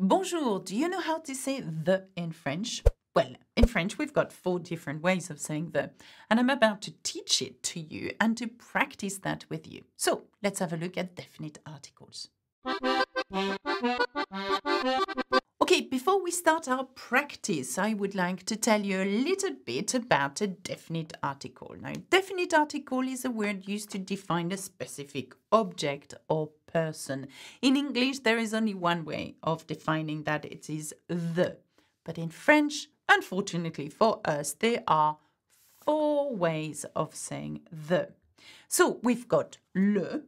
Bonjour, do you know how to say the in French? Well, in French, we've got four different ways of saying the, and I'm about to teach it to you and to practice that with you. So let's have a look at definite articles. Okay, before we start our practice, I would like to tell you a little bit about a definite article. Now, definite article is a word used to define a specific object or person. In English, there is only one way of defining that it is the. But in French, unfortunately for us, there are four ways of saying the. So we've got le,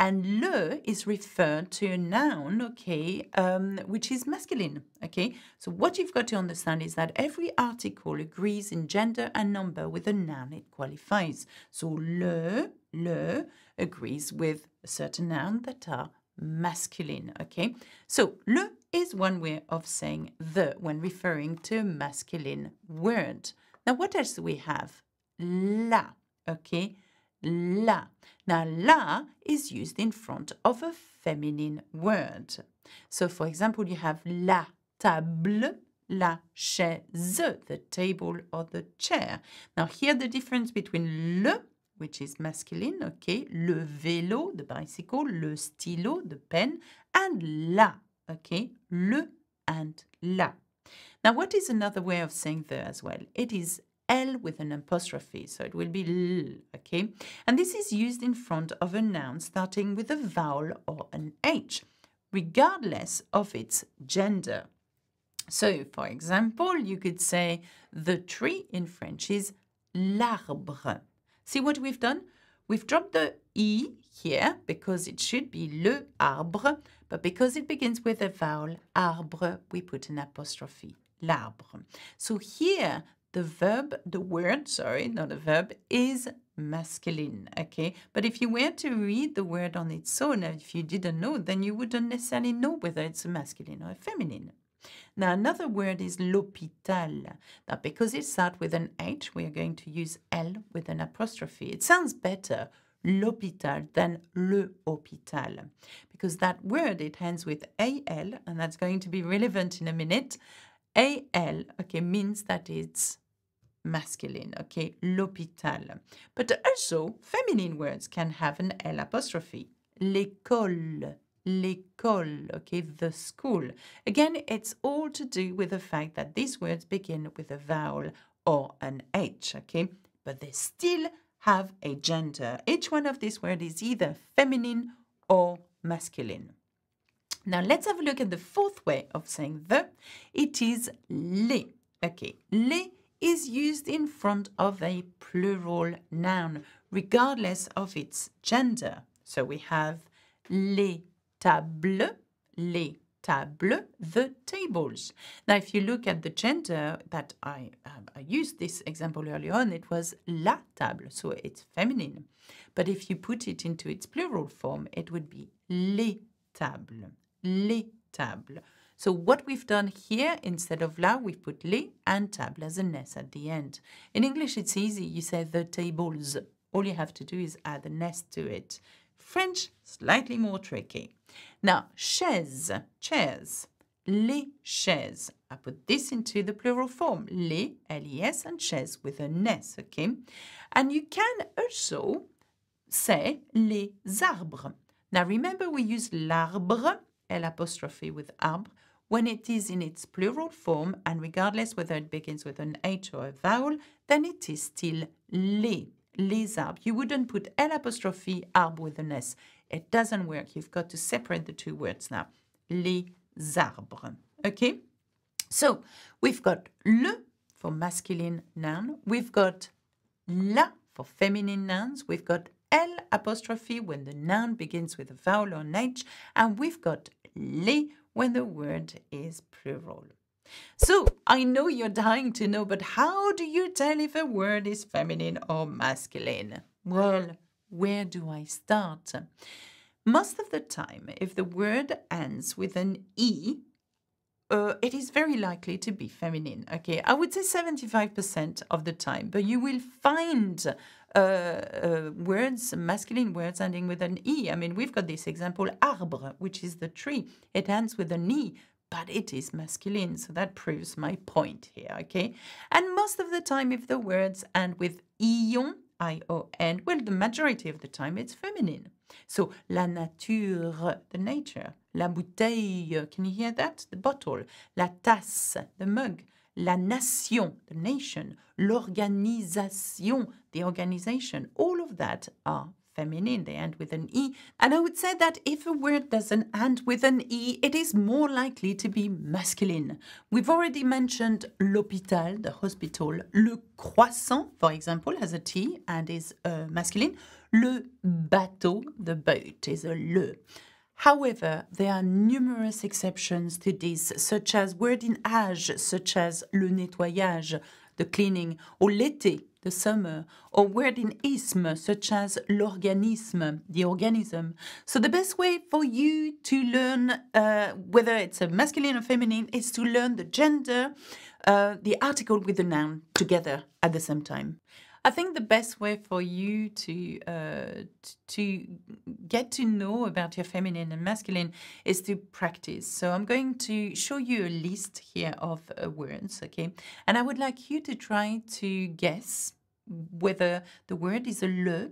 and le is referred to a noun, okay, um, which is masculine, okay? So what you've got to understand is that every article agrees in gender and number with a noun it qualifies. So le, le agrees with a certain noun that are masculine, okay? So le is one way of saying the when referring to a masculine word. Now, what else do we have? La, okay? la. Now, la is used in front of a feminine word. So, for example, you have la table, la chaise, the table or the chair. Now, here the difference between le, which is masculine, okay, le vélo, the bicycle, le stylo, the pen, and la, okay, le and la. Now, what is another way of saying the as well? It is L with an apostrophe, so it will be L, okay? And this is used in front of a noun starting with a vowel or an H, regardless of its gender. So, for example, you could say the tree in French is l'arbre. See what we've done? We've dropped the E here because it should be le arbre, but because it begins with a vowel, arbre, we put an apostrophe, l'arbre. So here, the verb, the word, sorry, not a verb, is masculine, okay? But if you were to read the word on its own, if you didn't know, then you wouldn't necessarily know whether it's a masculine or a feminine. Now, another word is l'hôpital. Now, because it starts with an H, we are going to use L with an apostrophe. It sounds better, l'hôpital, than le hôpital, because that word, it ends with AL, and that's going to be relevant in a minute. AL, okay, means that it's masculine, okay, l'hôpital. But also, feminine words can have an L apostrophe. L'école, l'école, okay, the school. Again, it's all to do with the fact that these words begin with a vowel or an H, okay, but they still have a gender. Each one of these words is either feminine or masculine. Now let's have a look at the fourth way of saying the. It is les. Okay, les is used in front of a plural noun, regardless of its gender. So we have les tables, les tables, the tables. Now, if you look at the gender that I, um, I used this example earlier on, it was la table, so it's feminine. But if you put it into its plural form, it would be les tables, les tables. So what we've done here, instead of la, we put les and table as an s at the end. In English, it's easy. You say the tables. All you have to do is add an s to it. French, slightly more tricky. Now, chaise, chairs, les chaises. I put this into the plural form, les, L-E-S, and chaise with an S, okay? And you can also say les arbres. Now, remember we use l'arbre, L apostrophe with arbre, when it is in its plural form, and regardless whether it begins with an H or a vowel, then it is still les, les arbres. You wouldn't put L apostrophe arbre with an S. It doesn't work. You've got to separate the two words now. Les arbres. Okay? So we've got le for masculine noun. We've got la for feminine nouns. We've got L apostrophe when the noun begins with a vowel or an H. And we've got les when the word is plural. So, I know you're dying to know, but how do you tell if a word is feminine or masculine? Well, where do I start? Most of the time, if the word ends with an E, uh, it is very likely to be feminine. Okay, I would say 75% of the time, but you will find uh, uh, words, masculine words ending with an E. I mean, we've got this example, arbre, which is the tree. It ends with an E, but it is masculine. So that proves my point here, okay? And most of the time, if the words end with ion, I-O-N, well, the majority of the time, it's feminine. So la nature, the nature, La bouteille, euh, can you hear that? The bottle. La tasse, the mug. La nation, the nation. L'organisation, the organization. All of that are feminine. They end with an E. And I would say that if a word doesn't end with an E, it is more likely to be masculine. We've already mentioned l'hôpital, the hospital. Le croissant, for example, has a T and is uh, masculine. Le bateau, the boat, is a le. However, there are numerous exceptions to this, such as word in -age, such as le nettoyage, the cleaning, or l'été, the summer, or word in -isme, such as l'organisme, the organism. So the best way for you to learn uh, whether it's a masculine or feminine is to learn the gender, uh, the article with the noun together at the same time. I think the best way for you to uh, to get to know about your feminine and masculine is to practice. So I'm going to show you a list here of uh, words, okay? And I would like you to try to guess whether the word is a le,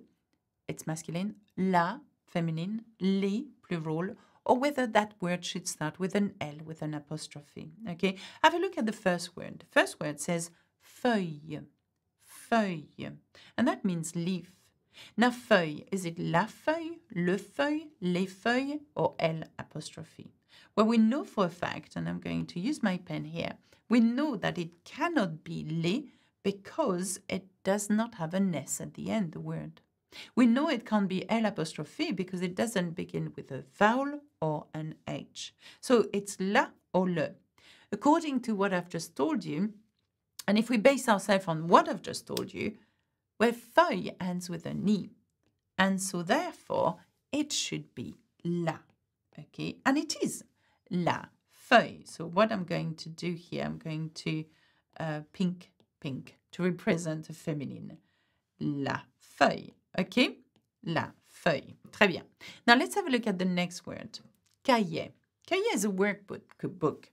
it's masculine, la, feminine, les, plural, or whether that word should start with an L, with an apostrophe, okay? Have a look at the first word. The first word says feuille feuille. And that means leaf. Now feuille, is it la feuille, le feuille, les feuilles, or L apostrophe? Well, we know for a fact, and I'm going to use my pen here, we know that it cannot be les because it does not have an S at the end, the word. We know it can't be L apostrophe because it doesn't begin with a vowel or an H. So it's la or le. According to what I've just told you, and if we base ourselves on what I've just told you, where feuille ends with an E. And so therefore, it should be la. Okay, and it is la feuille. So what I'm going to do here, I'm going to uh, pink, pink, to represent a feminine. La feuille. Okay, la feuille. Très bien. Now let's have a look at the next word, cahier. Cahier is a workbook book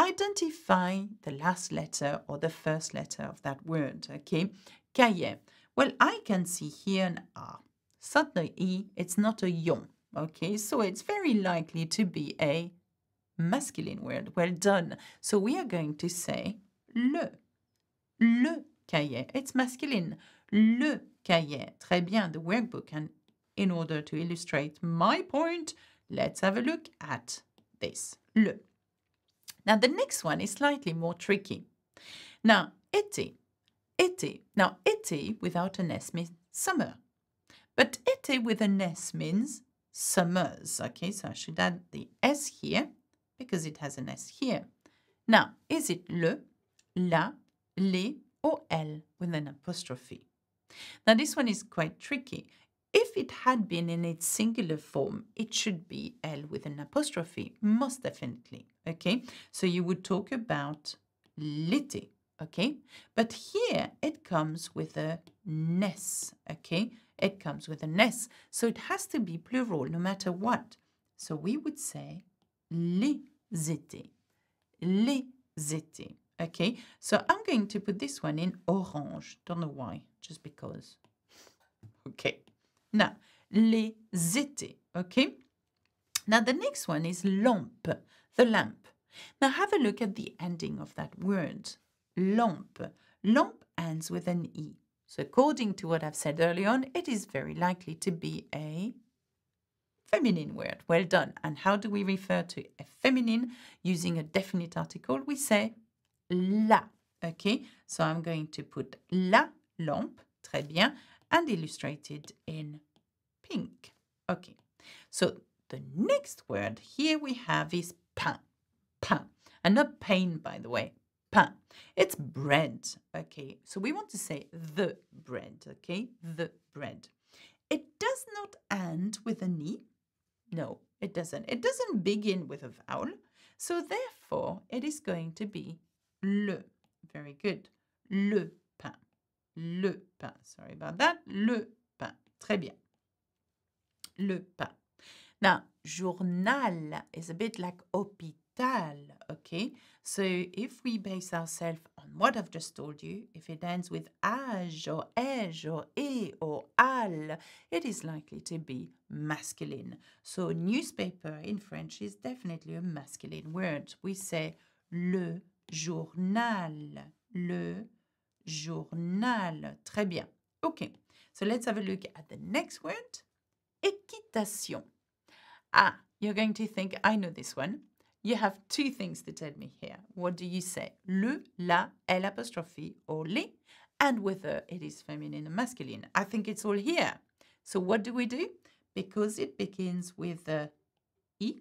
identify the last letter or the first letter of that word, okay? Cahier. Well, I can see here an R. Suddenly, E, it's not a yon, okay? So it's very likely to be a masculine word. Well done. So we are going to say le. Le cahier. It's masculine. Le cahier. Très bien, the workbook. And in order to illustrate my point, let's have a look at this. Le. Now, the next one is slightly more tricky. Now, iti, iti. Now, iti without an S means summer. But iti with an S means summers. Okay, so I should add the S here because it has an S here. Now, is it le, la, les, or l with an apostrophe? Now, this one is quite tricky. If it had been in its singular form, it should be L with an apostrophe, most definitely, okay? So you would talk about litty. okay? But here it comes with a ness, okay? It comes with a ness. so it has to be plural no matter what. So we would say les étés, les étés. okay? So I'm going to put this one in orange, don't know why, just because, okay? Now, les étés, okay? Now, the next one is lamp, the lamp. Now, have a look at the ending of that word, lamp. Lamp ends with an E. So, according to what I've said early on, it is very likely to be a feminine word. Well done. And how do we refer to a feminine using a definite article? We say la. Okay, so I'm going to put la lampe. Très bien and illustrated in pink. Okay, so the next word here we have is pain, pain, and not pain, by the way, pain. It's bread, okay? So we want to say the bread, okay? The bread. It does not end with an E. No, it doesn't. It doesn't begin with a vowel. So therefore, it is going to be le. Very good. Le Le pain. Sorry about that. Le pain. Très bien. Le pain. Now, journal is a bit like hôpital, okay? So if we base ourselves on what I've just told you, if it ends with age or age or e or al, it is likely to be masculine. So newspaper in French is definitely a masculine word. We say le journal, le journal. Très bien. OK. So let's have a look at the next word. Équitation. Ah, you're going to think I know this one. You have two things to tell me here. What do you say? Le, la, l apostrophe, or les, and whether it is feminine or masculine. I think it's all here. So what do we do? Because it begins with the e,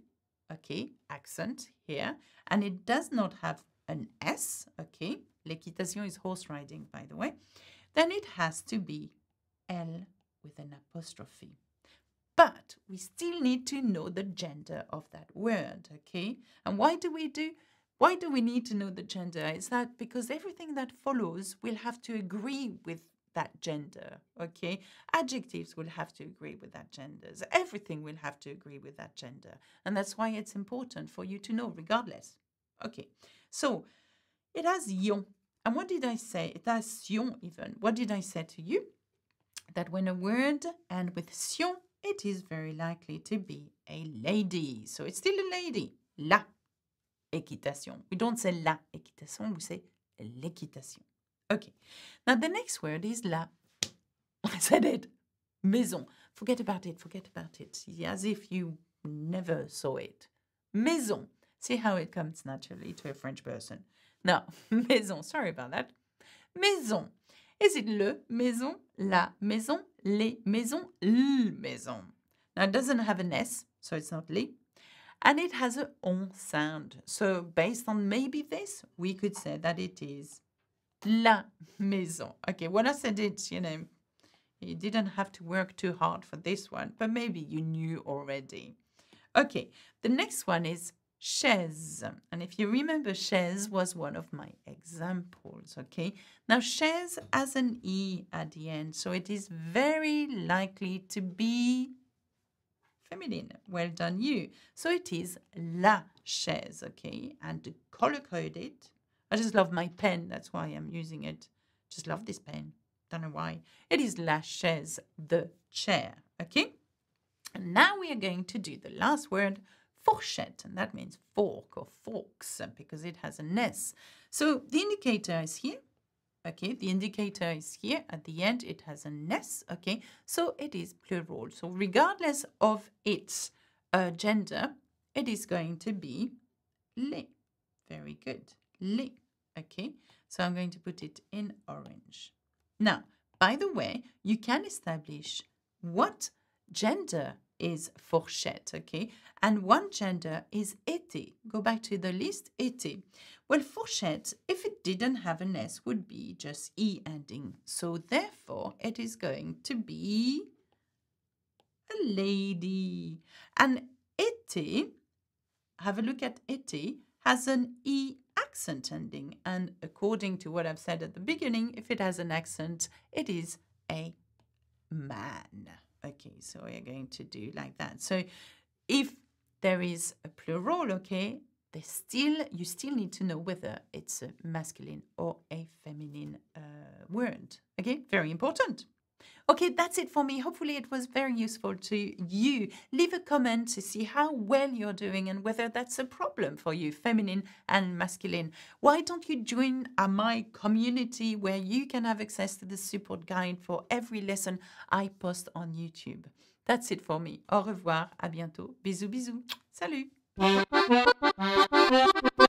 okay, accent here, and it does not have an s, okay, L'équitation is horse riding, by the way. Then it has to be L with an apostrophe. But we still need to know the gender of that word, okay? And why do we do why do we need to know the gender? Is that because everything that follows will have to agree with that gender, okay? Adjectives will have to agree with that gender. Everything will have to agree with that gender. And that's why it's important for you to know regardless. Okay. So, it has yon. And what did I say? It has sion even. What did I say to you? That when a word ends with sion, it is very likely to be a lady. So it's still a lady. La équitation. We don't say la équitation, we say l'équitation. Okay. Now the next word is la. I said it. Maison. Forget about it. Forget about it. As if you never saw it. Maison. See how it comes naturally to a French person. No, maison. Sorry about that. Maison. Is it le maison, la maison, les maisons, le maison? Now it doesn't have an S, so it's not le. And it has a on sound. So based on maybe this, we could say that it is la maison. Okay, when I said it, you know, you didn't have to work too hard for this one, but maybe you knew already. Okay, the next one is chaise. And if you remember, chaise was one of my examples, okay? Now, chaise has an E at the end, so it is very likely to be feminine. Well done, you. So it is la chaise, okay? And color-coded, I just love my pen, that's why I'm using it. Just love this pen, don't know why. It is la chaise, the chair, okay? And now we are going to do the last word, fourchette, and that means fork or forks uh, because it has an S. So the indicator is here. Okay, the indicator is here. At the end, it has an S. Okay, so it is plural. So regardless of its uh, gender, it is going to be les. Very good. Les. Okay, so I'm going to put it in orange. Now, by the way, you can establish what gender is fourchette, okay? And one gender is été. Go back to the list, été. Well, fourchette, if it didn't have an S, would be just E ending. So therefore, it is going to be a lady. And été, have a look at été, has an E accent ending. And according to what I've said at the beginning, if it has an accent, it is a man. Okay, so we're going to do like that. So if there is a plural, okay, they still you still need to know whether it's a masculine or a feminine uh, word. Okay, very important. Okay, that's it for me. Hopefully, it was very useful to you. Leave a comment to see how well you're doing and whether that's a problem for you, feminine and masculine. Why don't you join my community where you can have access to the support guide for every lesson I post on YouTube? That's it for me. Au revoir, à bientôt. Bisous, bisous. Salut!